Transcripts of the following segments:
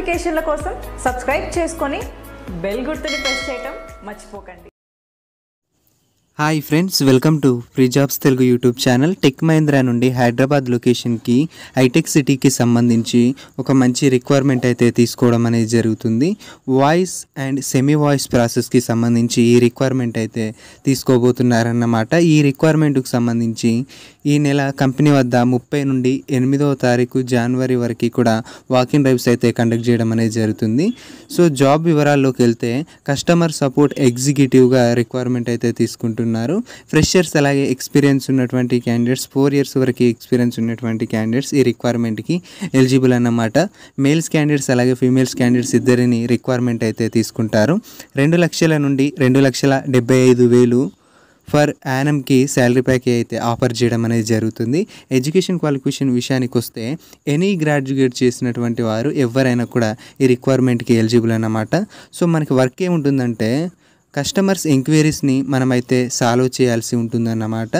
నోటిఫికేషన్ల కోసం సబ్స్క్రైబ్ చేసుకొని బెల్ గుర్తుని ప్రెస్ చేయటం మర్చిపోకండి hi friends welcome to free jobs Telugu YouTube channel Tech Mahendra నుండి హైదరాబాద్ లొకేషన్కి హైటెక్ సిటీకి సంబంధించి ఒక మంచి రిక్వైర్మెంట్ అయితే తీసుకోవడం అనేది జరుగుతుంది వాయిస్ అండ్ సెమీ వాయిస్ ప్రాసెస్కి సంబంధించి ఈ రిక్వైర్మెంట్ అయితే తీసుకోబోతున్నారన్నమాట ఈ రిక్వైర్మెంట్కి సంబంధించి ఈ నెల కంపెనీ వద్ద ముప్పై నుండి ఎనిమిదవ తారీఖు జనవరి వరకు కూడా వాకింగ్ డ్రైవ్స్ అయితే కండక్ట్ చేయడం అనేది జరుగుతుంది సో జాబ్ వివరాల్లోకి వెళ్తే కస్టమర్ సపోర్ట్ ఎగ్జిక్యూటివ్గా రిక్వైర్మెంట్ అయితే తీసుకుంటున్నారు ఉన్నారు ఫ్రెషర్స్ అలాగే ఎక్స్పీరియన్స్ ఉన్నటువంటి క్యాండిడేట్స్ ఫోర్ ఇయర్స్ వరకు ఎక్స్పీరియన్స్ ఉన్నటువంటి క్యాండిడేట్స్ ఈ రిక్వైర్మెంట్కి ఎలిజిబుల్ అన్నమాట మేల్స్ క్యాండిడేట్స్ అలాగే ఫీమేల్స్ క్యాండిడేట్స్ ఇద్దరిని రిక్వైర్మెంట్ అయితే తీసుకుంటారు రెండు లక్షల నుండి రెండు లక్షల డెబ్బై ఐదు వేలు ఫర్ యానమ్కి శాలరీ ప్యాకేజ్ అయితే ఆఫర్ చేయడం అనేది జరుగుతుంది ఎడ్యుకేషన్ క్వాలిఫికేషన్ విషయానికి వస్తే ఎనీ గ్రాడ్యుయేట్ చేసినటువంటి వారు ఎవరైనా కూడా ఈ రిక్వైర్మెంట్కి ఎలిజిబుల్ అన్నమాట సో మనకి వర్క్ ఏముంటుందంటే కస్టమర్స్ ఎంక్వైరీస్ని మనమైతే సాల్వ్ చేయాల్సి ఉంటుందన్నమాట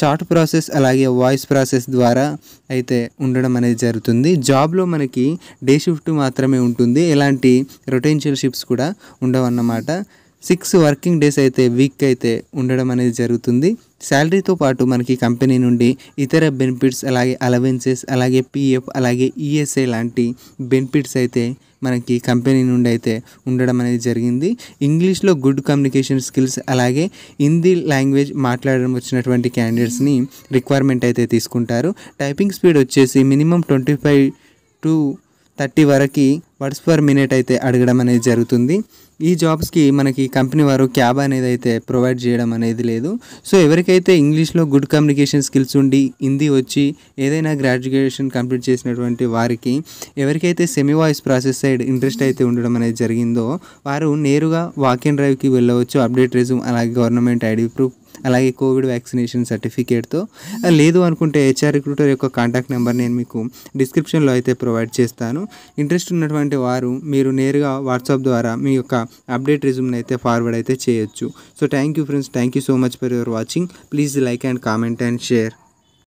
చాట్ ప్రాసెస్ అలాగే వాయిస్ ప్రాసెస్ ద్వారా అయితే ఉండడం అనేది జరుగుతుంది జాబ్లో మనకి డే షిఫ్ట్ మాత్రమే ఉంటుంది ఎలాంటి రొటెన్షియల్ షిప్స్ కూడా ఉండవన్నమాట సిక్స్ వర్కింగ్ డేస్ అయితే వీక్ అయితే ఉండడం అనేది జరుగుతుంది శాలరీతో పాటు మనకి కంపెనీ నుండి ఇతర బెనిఫిట్స్ అలాగే అలవెన్సెస్ అలాగే పిఎఫ్ అలాగే ఈఎస్ఐ లాంటి బెనిఫిట్స్ అయితే మనకి కంపెనీ నుండి అయితే ఉండడం అనేది జరిగింది ఇంగ్లీష్లో గుడ్ కమ్యూనికేషన్ స్కిల్స్ అలాగే హిందీ లాంగ్వేజ్ మాట్లాడడం వచ్చినటువంటి క్యాండిడేట్స్ని రిక్వైర్మెంట్ అయితే తీసుకుంటారు టైపింగ్ స్పీడ్ వచ్చేసి minimum twenty five to thirty వరకు వర్డ్స్ పర్ మినిట్ అయితే అడగడం అనేది జరుగుతుంది ఈ జాబ్స్కి మనకి కంపెనీ వారు క్యాబ్ అనేది అయితే ప్రొవైడ్ చేయడం అనేది లేదు సో ఎవరికైతే ఇంగ్లీష్లో గుడ్ కమ్యూనికేషన్ స్కిల్స్ ఉండి హిందీ వచ్చి ఏదైనా గ్రాడ్యుయేషన్ కంప్లీట్ చేసినటువంటి వారికి ఎవరికైతే semi voice process side interest అయితే ఉండడం అనేది జరిగిందో వారు నేరుగా వాక్ ఇన్ డ్రైవ్కి వెళ్ళవచ్చు అప్డేట్ రిజ్యూమ్ అలాగే గవర్నమెంట్ ఐడి ప్రూఫ్ అలాగే కోవిడ్ వ్యాక్సినేషన్ సర్టిఫికేట్తో లేదు అనుకుంటే హెచ్ఆర్ రిక్రూటర్ యొక్క కాంటాక్ట్ నెంబర్ నేను మీకు డిస్క్రిప్షన్లో అయితే ప్రొవైడ్ చేస్తాను ఇంట్రెస్ట్ ఉన్నటువంటి వారు మీరు నేరుగా వాట్సాప్ ద్వారా మీ యొక్క అప్డేట్ రిజ్యూమ్ అయితే ఫార్వర్డ్ అయితే చేయొచ్చు so thank you friends thank you so much for your watching please like and comment and share